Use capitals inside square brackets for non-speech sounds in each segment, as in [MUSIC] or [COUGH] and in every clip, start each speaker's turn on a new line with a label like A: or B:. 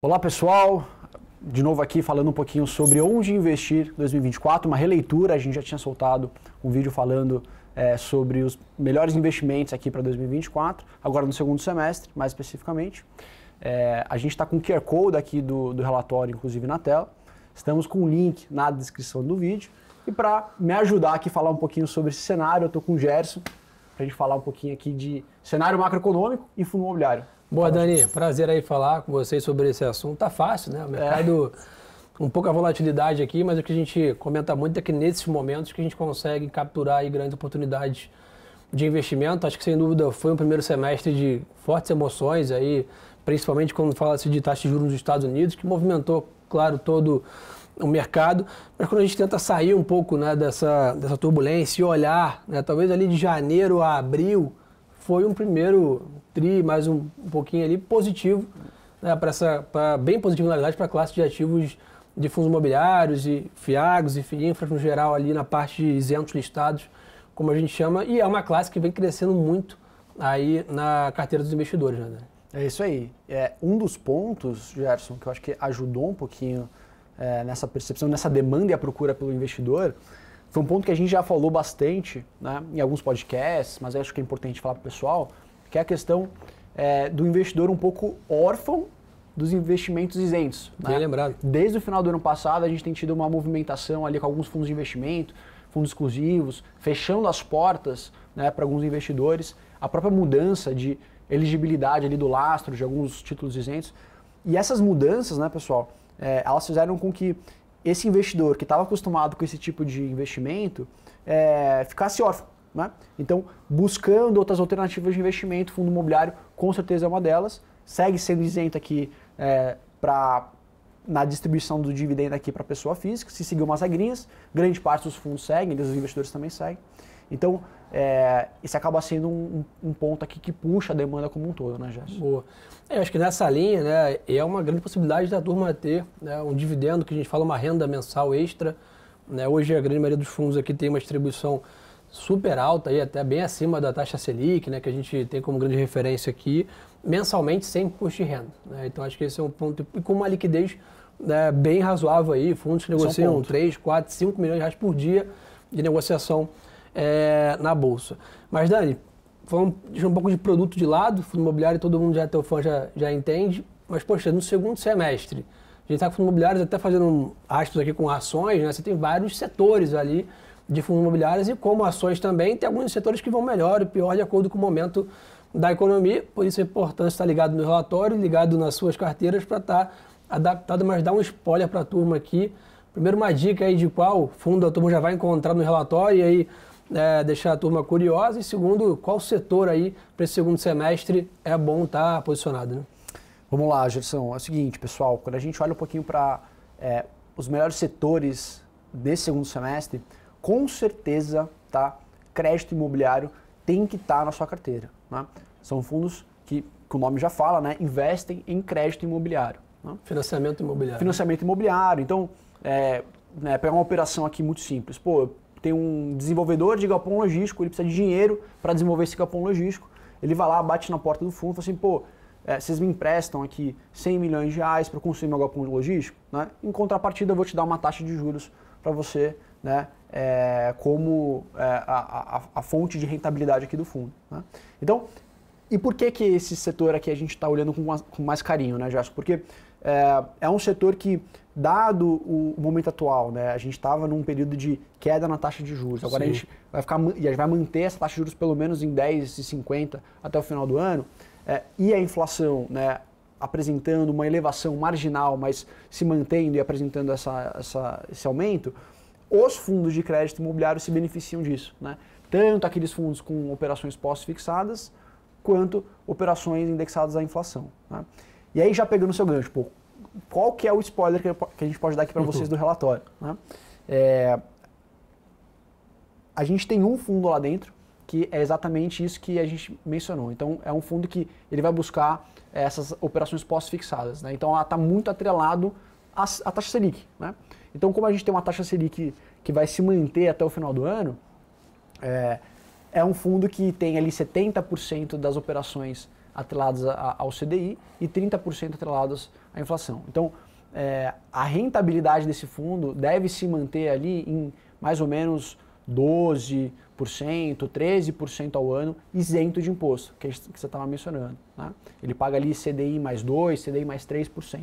A: Olá pessoal, de novo aqui falando um pouquinho sobre onde investir 2024, uma releitura, a gente já tinha soltado um vídeo falando é, sobre os melhores investimentos aqui para 2024, agora no segundo semestre, mais especificamente. É, a gente está com o QR Code aqui do, do relatório, inclusive na tela. Estamos com o link na descrição do vídeo. E para me ajudar aqui a falar um pouquinho sobre esse cenário, eu estou com o Gerson, para a gente falar um pouquinho aqui de cenário macroeconômico e fundo imobiliário.
B: Boa, Dani. Prazer aí falar com vocês sobre esse assunto. Tá fácil, né? O é. mercado, é. um pouco a volatilidade aqui, mas o que a gente comenta muito é que nesses momentos que a gente consegue capturar aí grandes oportunidades de investimento. Acho que sem dúvida foi um primeiro semestre de fortes emoções aí, principalmente quando fala-se de taxa de juros nos Estados Unidos, que movimentou, claro, todo o mercado. Mas quando a gente tenta sair um pouco né, dessa, dessa turbulência e olhar, né, talvez ali de janeiro a abril, foi um primeiro tri, mais um, um pouquinho ali, positivo, né, para essa, pra, bem positivo, na verdade, para a classe de ativos de fundos imobiliários e FIAGOS e FIINFRAs no geral ali na parte de isentos listados, como a gente chama, e é uma classe que vem crescendo muito
A: aí na carteira dos investidores, né? É isso aí. É, um dos pontos, Gerson, que eu acho que ajudou um pouquinho é, nessa percepção, nessa demanda e a procura pelo investidor, foi um ponto que a gente já falou bastante né, em alguns podcasts, mas acho que é importante falar para o pessoal, que é a questão é, do investidor um pouco órfão dos investimentos isentos. Bem né? lembrado. Desde o final do ano passado, a gente tem tido uma movimentação ali com alguns fundos de investimento, fundos exclusivos, fechando as portas né, para alguns investidores, a própria mudança de elegibilidade ali do lastro de alguns títulos isentos. E essas mudanças, né, pessoal, é, elas fizeram com que esse investidor que estava acostumado com esse tipo de investimento é, ficasse órfão. Né? Então, buscando outras alternativas de investimento, fundo imobiliário com certeza é uma delas. Segue sendo isento aqui é, para na distribuição do dividendo aqui para pessoa física, se seguir umas regrinhas, grande parte dos fundos seguem, os investidores também seguem. Então, é, acaba sendo um, um, ponto aqui que puxa a demanda como um todo, né, Jéssica? Boa. É, eu acho que nessa linha, né, é uma grande
B: possibilidade da turma ter né, um dividendo, que a gente fala uma renda mensal extra. Né? Hoje, a grande maioria dos fundos aqui tem uma distribuição super alta, aí, até bem acima da taxa Selic, né, que a gente tem como grande referência aqui, mensalmente sem custo de renda. Né? Então acho que esse é um ponto. E com uma liquidez né, bem razoável aí, fundos que é negociam um 3, 4, 5 milhões de reais por dia de negociação é, na Bolsa. Mas, Dani, falando um pouco de produto de lado, fundo imobiliário, todo mundo já é teu fã, já, já entende. Mas, poxa, no segundo semestre, a gente está com fundos imobiliários até fazendo um aspas aqui com ações, né? Você tem vários setores ali de fundos imobiliários e como ações também, tem alguns setores que vão melhor e pior de acordo com o momento da economia, por isso é importante estar ligado no relatório, ligado nas suas carteiras para estar tá adaptado, mas dá um spoiler para a turma aqui. Primeiro uma dica aí de qual fundo a turma já vai encontrar no relatório e aí é, deixar a turma curiosa e segundo, qual setor aí para esse segundo semestre é bom estar tá posicionado, né?
A: Vamos lá, Gerson. É o seguinte, pessoal, quando a gente olha um pouquinho para é, os melhores setores desse segundo semestre, com certeza, tá? Crédito imobiliário tem que estar tá na sua carteira. Né? São fundos que, que o nome já fala, né? Investem em crédito imobiliário. Né? Financiamento imobiliário. Financiamento imobiliário. Então, é, né, pegar uma operação aqui muito simples. Pô, tem um desenvolvedor de galpão logístico, ele precisa de dinheiro para desenvolver esse galpão logístico. Ele vai lá, bate na porta do fundo e fala assim, pô, é, vocês me emprestam aqui 100 milhões de reais para construir meu galpão logístico? Né? Em contrapartida, eu vou te dar uma taxa de juros para você, né, é, como é, a, a, a, fonte de rentabilidade aqui do fundo. Né? Então, e por que que esse setor aqui a gente está olhando com mais, com mais, carinho, né, Jéssica? Porque é, é, um setor que, dado o momento atual, né, a gente estava num período de queda na taxa de juros. Agora Sim. a gente vai ficar e a gente vai manter essa taxa de juros pelo menos em 10,50 até o final do ano. É, e a inflação, né, apresentando uma elevação marginal, mas se mantendo e apresentando essa, essa, esse aumento, os fundos de crédito imobiliário se beneficiam disso. Né? Tanto aqueles fundos com operações pós-fixadas, quanto operações indexadas à inflação. Né? E aí, já pegando o seu gancho, pô, qual que é o spoiler que a gente pode dar aqui para uhum. vocês do relatório? Né? É, a gente tem um fundo lá dentro, que é exatamente isso que a gente mencionou. Então, é um fundo que ele vai buscar eh, essas operações pós-fixadas. Né? Então, está muito atrelado à, à taxa Selic. Né? Então, como a gente tem uma taxa Selic que vai se manter até o final do ano, é, é um fundo que tem ali 70% das operações atreladas a, ao CDI e 30% atreladas à inflação. Então, é, a rentabilidade desse fundo deve se manter ali em mais ou menos 12%, 13% ao ano, isento de imposto, que, você estava mencionando. Né? Ele paga ali CDI mais 2%, CDI mais 3%.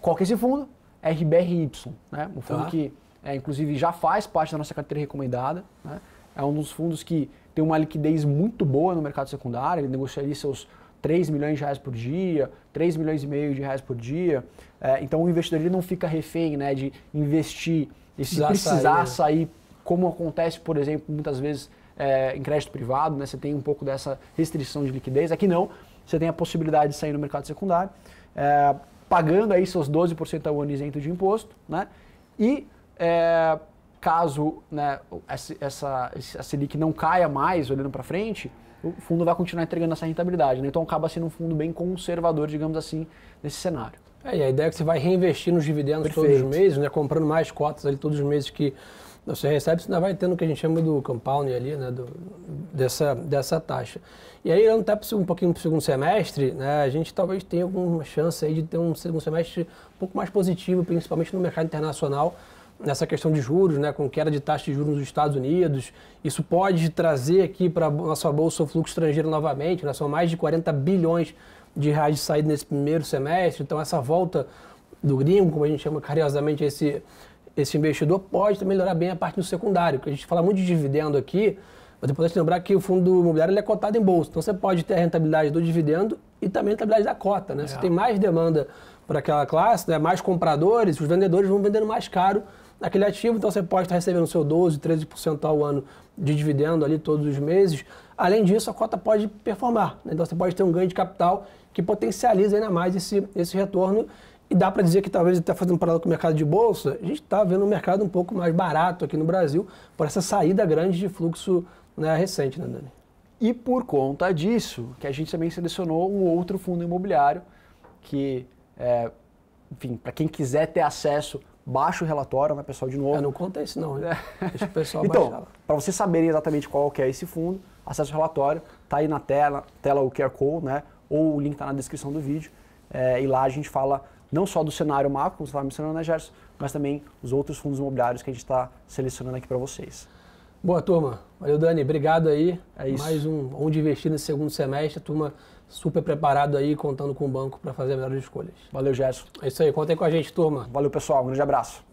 A: Qual que é esse fundo? RBRY, né? um fundo tá. que, é, inclusive, já faz parte da nossa carteira recomendada. Né? É um dos fundos que tem uma liquidez muito boa no mercado secundário, ele negocia ali seus 3 milhões de reais por dia, 3 milhões e meio de reais por dia. É, então o investidor ele não fica refém né, de investir e se precisar, precisar sair, sair como acontece, por exemplo, muitas vezes é, em crédito privado, né? Você tem um pouco dessa restrição de liquidez. Aqui não, você tem a possibilidade de sair no mercado secundário, é, pagando aí seus 12% ao ano isento de imposto, né? E é, caso né, essa, essa, Selic não caia mais olhando para frente, o fundo vai continuar entregando essa rentabilidade. Né? Então acaba sendo um fundo bem conservador, digamos assim, nesse cenário.
B: É, e a ideia é que você vai reinvestir nos dividendos Perfeito. todos os meses, né? comprando mais cotas ali todos os meses que você recebe, você ainda vai tendo o que a gente chama do compound ali, né, do, dessa, dessa taxa. E aí, olhando até um pouquinho para o segundo semestre, né, a gente talvez tenha alguma chance aí de ter um segundo semestre um pouco mais positivo, principalmente no mercado internacional, nessa questão de juros, né, com queda de taxa de juros nos Estados Unidos. Isso pode trazer aqui para a nossa bolsa o fluxo estrangeiro novamente, né, são mais de 40 bilhões de reais de saída nesse primeiro semestre, então essa volta do gringo, como a gente chama carinhosamente esse esse investidor pode também melhorar bem a parte do secundário, porque a gente fala muito de dividendo aqui, mas é importante lembrar que o fundo imobiliário é cotado em bolsa, então você pode ter a rentabilidade do dividendo e também a rentabilidade da cota. Né? É. Você tem mais demanda por aquela classe, né? mais compradores, os vendedores vão vendendo mais caro naquele ativo, então você pode estar recebendo seu 12%, 13% ao ano de dividendo ali todos os meses. Além disso, a cota pode performar, né? então você pode ter um ganho de capital que potencializa ainda mais esse, esse retorno e dá para dizer que talvez está fazendo paralelo com o mercado de bolsa, a gente está vendo um mercado um pouco mais barato aqui
A: no Brasil por essa saída grande de fluxo né, recente, né, Dani? E por conta disso, que a gente também selecionou um outro fundo imobiliário que, é, enfim, para quem quiser ter acesso, baixa o relatório, né, pessoal, de novo. É, não conta isso não, né? [LAUGHS] Deixa o pessoal Então, para vocês saberem exatamente qual que é esse fundo, acesso o relatório, tá aí na tela, tela o QR Code, né? Ou o link está na descrição do vídeo. É, e lá a gente fala não só do cenário macro, como você estava mencionando, né, Gerson, mas também os outros fundos imobiliários que a gente está selecionando aqui para vocês.
B: Boa, turma. Valeu, Dani. Obrigado aí. É isso. Mais
A: um Onde Investir
B: nesse segundo semestre. Turma super preparado aí, contando com o banco para fazer as melhores escolhas. Valeu, Gerson. É isso aí. Contem com a gente, turma. Valeu, pessoal. Um grande abraço.